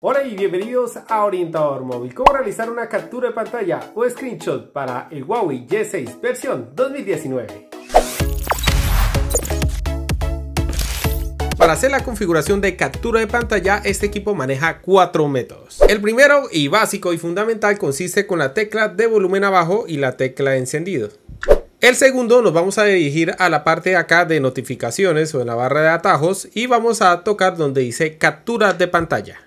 Hola y bienvenidos a Orientador Móvil. Cómo realizar una captura de pantalla o screenshot para el Huawei g 6 versión 2019. Para hacer la configuración de captura de pantalla, este equipo maneja cuatro métodos. El primero y básico y fundamental consiste con la tecla de volumen abajo y la tecla de encendido. El segundo nos vamos a dirigir a la parte de acá de notificaciones o en la barra de atajos y vamos a tocar donde dice captura de pantalla.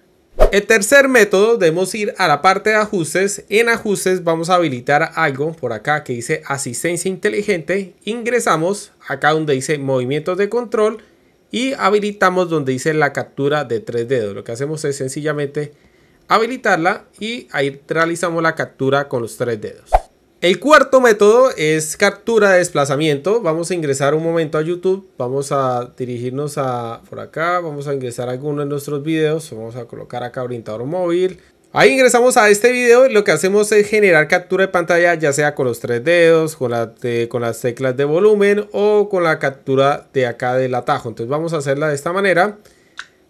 El tercer método, debemos ir a la parte de ajustes. En ajustes vamos a habilitar algo por acá que dice asistencia inteligente. Ingresamos acá donde dice movimientos de control y habilitamos donde dice la captura de tres dedos. Lo que hacemos es sencillamente habilitarla y ahí realizamos la captura con los tres dedos. El cuarto método es captura de desplazamiento. Vamos a ingresar un momento a YouTube. Vamos a dirigirnos a por acá. Vamos a ingresar a alguno de nuestros videos. Vamos a colocar acá orientador móvil. Ahí ingresamos a este video y lo que hacemos es generar captura de pantalla ya sea con los tres dedos, con, la con las teclas de volumen o con la captura de acá del atajo. Entonces vamos a hacerla de esta manera.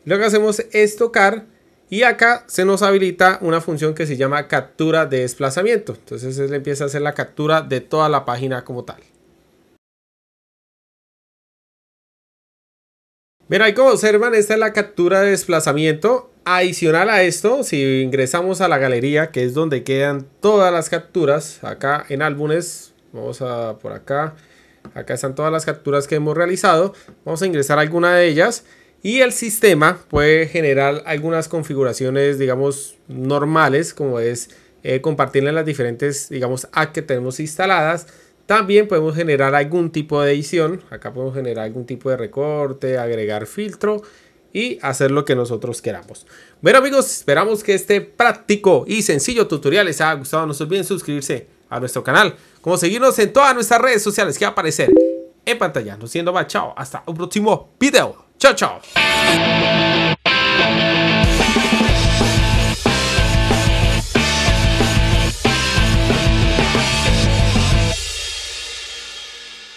Lo que hacemos es tocar y acá se nos habilita una función que se llama captura de desplazamiento. Entonces él empieza a hacer la captura de toda la página como tal. Mira ahí como observan, esta es la captura de desplazamiento. Adicional a esto, si ingresamos a la galería, que es donde quedan todas las capturas, acá en álbumes, vamos a por acá, acá están todas las capturas que hemos realizado, vamos a ingresar alguna de ellas y el sistema puede generar algunas configuraciones, digamos, normales, como es eh, compartirle las diferentes, digamos, apps que tenemos instaladas. También podemos generar algún tipo de edición. Acá podemos generar algún tipo de recorte, agregar filtro y hacer lo que nosotros queramos. Bueno amigos, esperamos que este práctico y sencillo tutorial les haya gustado. No se olviden suscribirse a nuestro canal, como seguirnos en todas nuestras redes sociales que aparecer en pantalla. Nos vemos, chao, hasta un próximo video. Tchau, tchau.